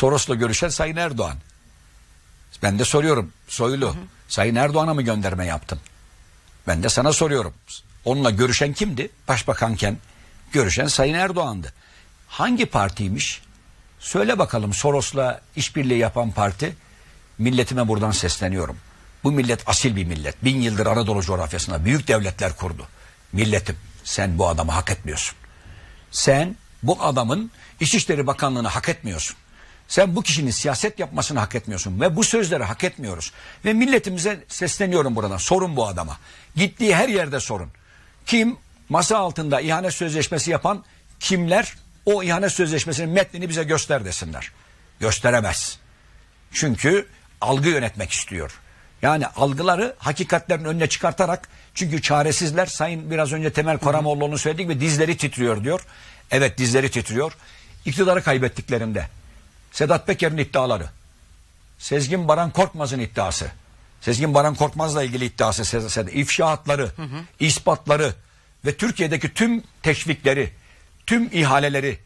Soros'la görüşen Sayın Erdoğan. Ben de soruyorum Soylu. Hı Sayın Erdoğan'a mı gönderme yaptın? Ben de sana soruyorum. Onunla görüşen kimdi? Başbakanken görüşen Sayın Erdoğan'dı. Hangi partiymiş? Söyle bakalım Soros'la işbirliği yapan parti. Milletime buradan sesleniyorum. Bu millet asil bir millet. Bin yıldır Anadolu coğrafyasında büyük devletler kurdu. Milletim sen bu adamı hak etmiyorsun. Sen bu adamın İçişleri Bakanlığı'nı hak etmiyorsun. Sen bu kişinin siyaset yapmasını hak etmiyorsun ve bu sözleri hak etmiyoruz. Ve milletimize sesleniyorum buradan. Sorun bu adama. Gittiği her yerde sorun. Kim masa altında ihanet sözleşmesi yapan kimler o ihanet sözleşmesinin metnini bize göster desinler. Gösteremez. Çünkü algı yönetmek istiyor. Yani algıları hakikatlerin önüne çıkartarak çünkü çaresizler sayın biraz önce Temel Karamoğlu'nun söyledik ve dizleri titriyor diyor. Evet dizleri titriyor. İktidarı kaybettiklerinde Sedat Peker'in iddiaları. Sezgin Baran Korkmaz'ın iddiası. Sezgin Baran Korkmaz'la ilgili iddiası. Sedat, ifşaatları, hı hı. ispatları ve Türkiye'deki tüm teşvikleri, tüm ihaleleri,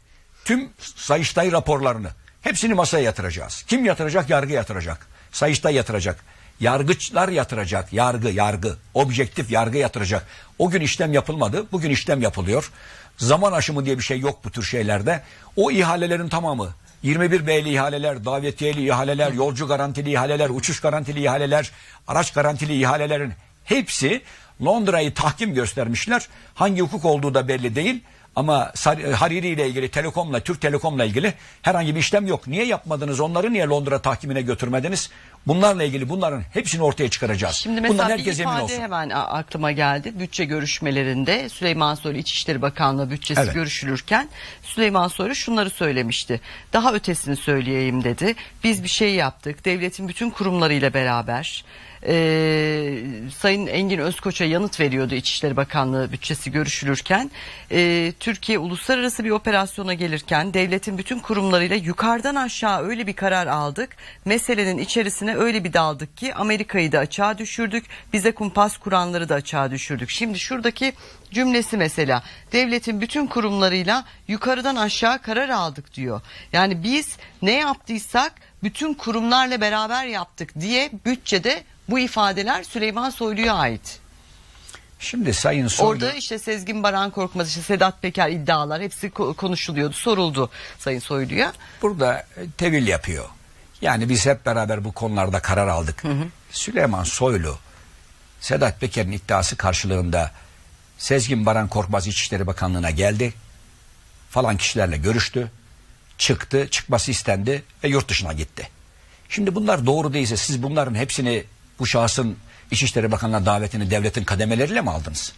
tüm Sayıştay raporlarını hepsini masaya yatıracağız. Kim yatıracak? Yargı yatıracak. Sayıştay yatıracak. Yargıçlar yatıracak. Yargı, yargı. Objektif yargı yatıracak. O gün işlem yapılmadı. Bugün işlem yapılıyor. Zaman aşımı diye bir şey yok bu tür şeylerde. O ihalelerin tamamı 21 B'li ihaleler, davetiyeli ihaleler, yolcu garantili ihaleler, uçuş garantili ihaleler, araç garantili ihalelerin hepsi Londra'yı tahkim göstermişler. Hangi hukuk olduğu da belli değil. Ama e, Hariri ile ilgili, Telekom'la, Türk Telekom'la ilgili herhangi bir işlem yok. Niye yapmadınız? Onları niye Londra tahkimine götürmediniz? Bunlarla ilgili bunların hepsini ortaya çıkaracağız. Şimdi mesela Bundan herkes bir ifade emin olsun. hemen aklıma geldi. Bütçe görüşmelerinde Süleyman Soylu İçişleri Bakanlığı bütçesi evet. görüşülürken Süleyman Soylu şunları söylemişti. Daha ötesini söyleyeyim dedi. Biz bir şey yaptık. Devletin bütün kurumlarıyla beraber e, Sayın Engin Özkoç'a yanıt veriyordu İçişleri Bakanlığı bütçesi görüşülürken. E, Türkiye uluslararası bir operasyona gelirken devletin bütün kurumlarıyla yukarıdan aşağı öyle bir karar aldık. Meselenin içerisine öyle bir daldık ki Amerika'yı da açığa düşürdük. Bize kumpas kuranları da açığa düşürdük. Şimdi şuradaki cümlesi mesela devletin bütün kurumlarıyla yukarıdan aşağı karar aldık diyor. Yani biz ne yaptıysak bütün kurumlarla beraber yaptık diye bütçede bu ifadeler Süleyman Soylu'ya ait. Şimdi Sayın Soylu... Orada işte Sezgin Baran Korkmaz, işte Sedat Peker iddialar hepsi konuşuluyordu, soruldu Sayın Soylu'ya. Burada e, tevil yapıyor. Yani biz hep beraber bu konularda karar aldık. Hı hı. Süleyman Soylu, Sedat Peker'in iddiası karşılığında Sezgin Baran Korkmaz İçişleri Bakanlığı'na geldi. Falan kişilerle görüştü çıktı, çıkması istendi ve yurt dışına gitti. Şimdi bunlar doğru değilse siz bunların hepsini bu şahsın İçişleri Bakanlığı davetini devletin kademeleriyle mi aldınız?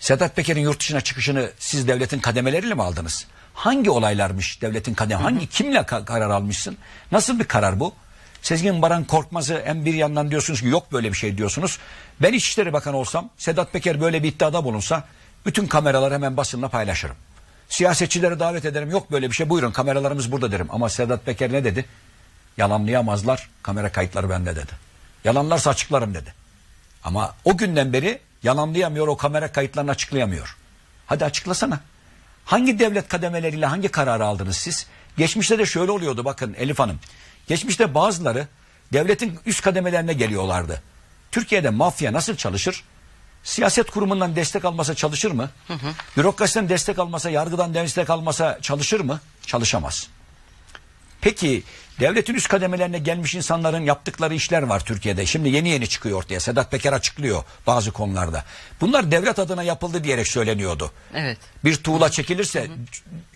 Sedat Peker'in yurt dışına çıkışını siz devletin kademeleriyle mi aldınız? Hangi olaylarmış devletin kademi? Hangi kimle ka karar almışsın? Nasıl bir karar bu? Sezgin Baran Korkmaz'ı en bir yandan diyorsunuz ki yok böyle bir şey diyorsunuz. Ben İçişleri Bakanı olsam Sedat Peker böyle bir iddiada bulunsa bütün kameralar hemen basınla paylaşırım. Siyasetçileri davet ederim. Yok böyle bir şey. Buyurun kameralarımız burada derim. Ama Sedat Peker ne dedi? Yalanlayamazlar. Kamera kayıtları bende dedi. Yalanlarsa açıklarım dedi. Ama o günden beri yalanlayamıyor. O kamera kayıtlarını açıklayamıyor. Hadi açıklasana. Hangi devlet kademeleriyle hangi kararı aldınız siz? Geçmişte de şöyle oluyordu bakın Elif Hanım. Geçmişte bazıları devletin üst kademelerine geliyorlardı. Türkiye'de mafya nasıl çalışır? siyaset kurumundan destek almasa çalışır mı? Hı hı. Bürokrasiden destek almasa, yargıdan destek almasa çalışır mı? Çalışamaz. Peki devletin üst kademelerine gelmiş insanların yaptıkları işler var Türkiye'de. Şimdi yeni yeni çıkıyor ortaya. Sedat Peker açıklıyor bazı konularda. Bunlar devlet adına yapıldı diyerek söyleniyordu. Evet. Bir tuğla çekilirse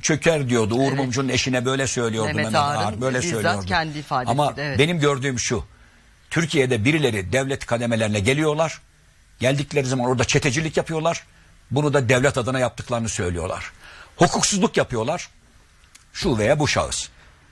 çöker diyordu. Uğur evet. Mumcu'nun eşine böyle söylüyordu. Mehmet, Mehmet Ağar, böyle söylüyordu. kendi ifadesi. Ama evet. benim gördüğüm şu. Türkiye'de birileri devlet kademelerine geliyorlar Geldikleri zaman orada çetecilik yapıyorlar. Bunu da devlet adına yaptıklarını söylüyorlar. Hukuksuzluk yapıyorlar. Şu veya bu şahıs.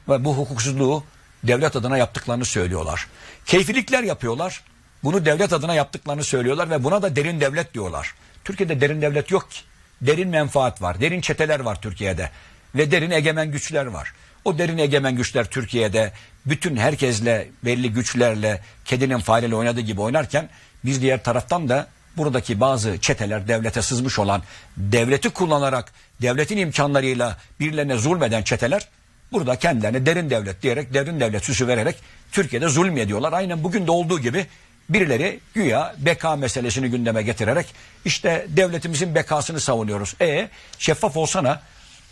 Ve bu hukuksuzluğu devlet adına yaptıklarını söylüyorlar. Keyfilikler yapıyorlar. Bunu devlet adına yaptıklarını söylüyorlar ve buna da derin devlet diyorlar. Türkiye'de derin devlet yok ki. Derin menfaat var, derin çeteler var Türkiye'de ve derin egemen güçler var. O derin egemen güçler Türkiye'de bütün herkesle belli güçlerle kedinin fareyle oynadığı gibi oynarken bir diğer taraftan da buradaki bazı çeteler devlete sızmış olan devleti kullanarak devletin imkanlarıyla birilerine zulmeden çeteler burada kendilerine derin devlet diyerek derin devlet süsü vererek Türkiye'de zulm ediyorlar. Aynen bugün de olduğu gibi birileri güya beka meselesini gündeme getirerek işte devletimizin bekasını savunuyoruz. E şeffaf olsana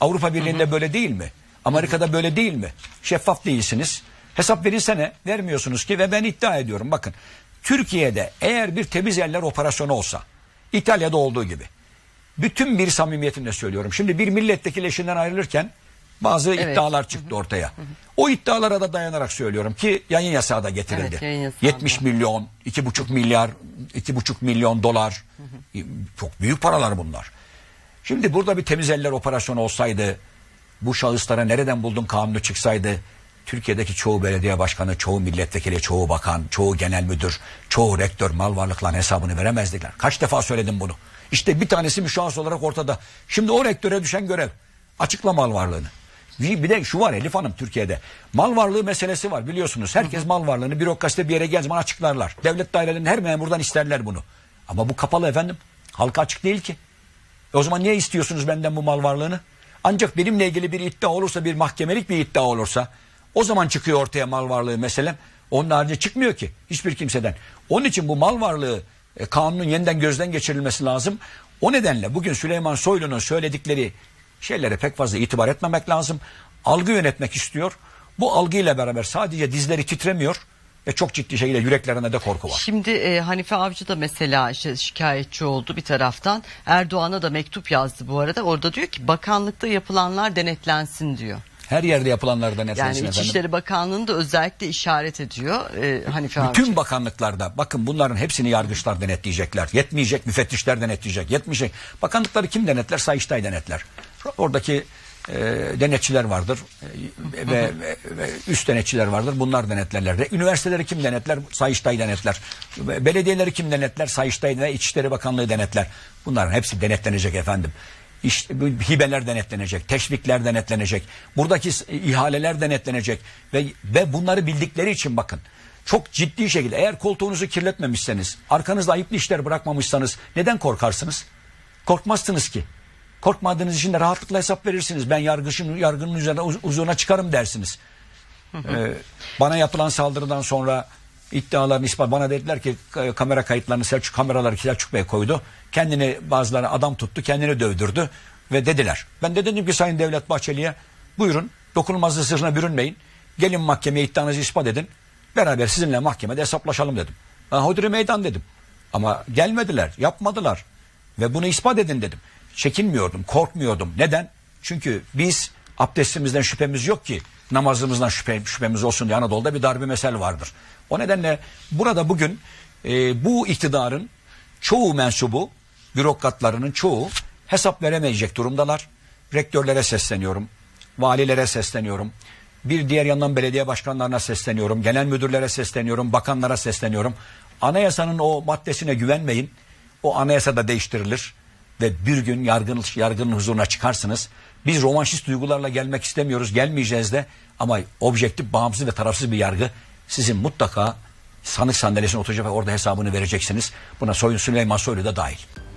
Avrupa Birliği'nde böyle değil mi? Amerika'da böyle değil mi? Şeffaf değilsiniz. Hesap verilsene vermiyorsunuz ki ve ben iddia ediyorum bakın. Türkiye'de eğer bir temiz eller operasyonu olsa İtalya'da olduğu gibi bütün bir samimiyetimle söylüyorum. Şimdi bir milletteki leşinden ayrılırken bazı evet. iddialar çıktı ortaya. O iddialara da dayanarak söylüyorum ki yayın yasağı da getirildi. Evet, yayın 70 da. milyon, 2,5 milyar, 2,5 milyon dolar. Çok büyük paralar bunlar. Şimdi burada bir temiz eller operasyonu olsaydı, bu şahıslara nereden buldun kanunu çıksaydı, Türkiye'deki çoğu belediye başkanı, çoğu milletvekili, çoğu bakan, çoğu genel müdür, çoğu rektör mal varlıkların hesabını veremezdiler. Kaç defa söyledim bunu. İşte bir tanesi müşahıs olarak ortada. Şimdi o rektöre düşen görev. Açıkla mal varlığını. Bir de şu var Elif Hanım Türkiye'de. Mal varlığı meselesi var biliyorsunuz. Herkes mal varlığını bürokraside bir yere geldiği zaman açıklarlar. Devlet dairelerinin her memurdan isterler bunu. Ama bu kapalı efendim. Halka açık değil ki. E o zaman niye istiyorsunuz benden bu mal varlığını? Ancak benimle ilgili bir iddia olursa, bir mahkemelik bir iddia olursa, o zaman çıkıyor ortaya mal varlığı mesele. Onun harici çıkmıyor ki hiçbir kimseden. Onun için bu mal varlığı e, kanunun yeniden gözden geçirilmesi lazım. O nedenle bugün Süleyman Soylu'nun söyledikleri şeylere pek fazla itibar etmemek lazım. Algı yönetmek istiyor. Bu algıyla beraber sadece dizleri titremiyor. E çok ciddi şekilde yüreklerinde de korku var. Şimdi e, Hanife Avcı da mesela işte şikayetçi oldu bir taraftan. Erdoğan'a da mektup yazdı bu arada. Orada diyor ki bakanlıkta yapılanlar denetlensin diyor. Her yerde yapılanlardan yani Yani İçişleri Bakanlığı'nı da özellikle işaret ediyor e, Hanife Bütün bakanlıklarda bakın bunların hepsini yargıçlar denetleyecekler. Yetmeyecek müfettişler denetleyecek. Yetmeyecek. Bakanlıkları kim denetler? Sayıştay denetler. Oradaki e, denetçiler vardır e, ve, ve, ve üst denetçiler vardır. Bunlar denetlerler. Üniversiteleri kim denetler? Sayıştay denetler. Belediyeleri kim denetler? Sayıştay ve İçişleri Bakanlığı denetler. Bunların hepsi denetlenecek efendim işte hibeler denetlenecek, teşvikler denetlenecek, buradaki ihaleler denetlenecek ve, ve bunları bildikleri için bakın çok ciddi şekilde eğer koltuğunuzu kirletmemişseniz, arkanızda ayıplı işler bırakmamışsanız neden korkarsınız? Korkmazsınız ki. Korkmadığınız için de rahatlıkla hesap verirsiniz. Ben yargışın, yargının üzerine uz uzuna çıkarım dersiniz. ee, bana yapılan saldırıdan sonra iddialarını ispat. Bana dediler ki kamera kayıtlarını Selçuk kameraları Selçuk Bey koydu. Kendini bazıları adam tuttu kendini dövdürdü ve dediler. Ben de dedim ki Sayın Devlet Bahçeli'ye buyurun dokunulmazlığı sırrına bürünmeyin. Gelin mahkemeye iddianızı ispat edin. Beraber sizinle mahkemede hesaplaşalım dedim. Ben hodri meydan dedim. Ama gelmediler, yapmadılar. Ve bunu ispat edin dedim. Çekinmiyordum, korkmuyordum. Neden? Çünkü biz abdestimizden şüphemiz yok ki namazımızdan şüphe, şüphemiz olsun diye Anadolu'da bir darbe mesel vardır. O nedenle burada bugün e, bu iktidarın çoğu mensubu, bürokratlarının çoğu hesap veremeyecek durumdalar. Rektörlere sesleniyorum, valilere sesleniyorum. Bir diğer yandan belediye başkanlarına sesleniyorum, genel müdürlere sesleniyorum, bakanlara sesleniyorum. Anayasanın o maddesine güvenmeyin. O anayasada değiştirilir ve bir gün yargın, yargının huzuruna çıkarsınız. Biz romanşist duygularla gelmek istemiyoruz, gelmeyeceğiz de ama objektif, bağımsız ve tarafsız bir yargı sizin mutlaka sanık sandalyesine oturacak ve orada hesabını vereceksiniz. Buna Soyun Süleyman Soylu da dahil.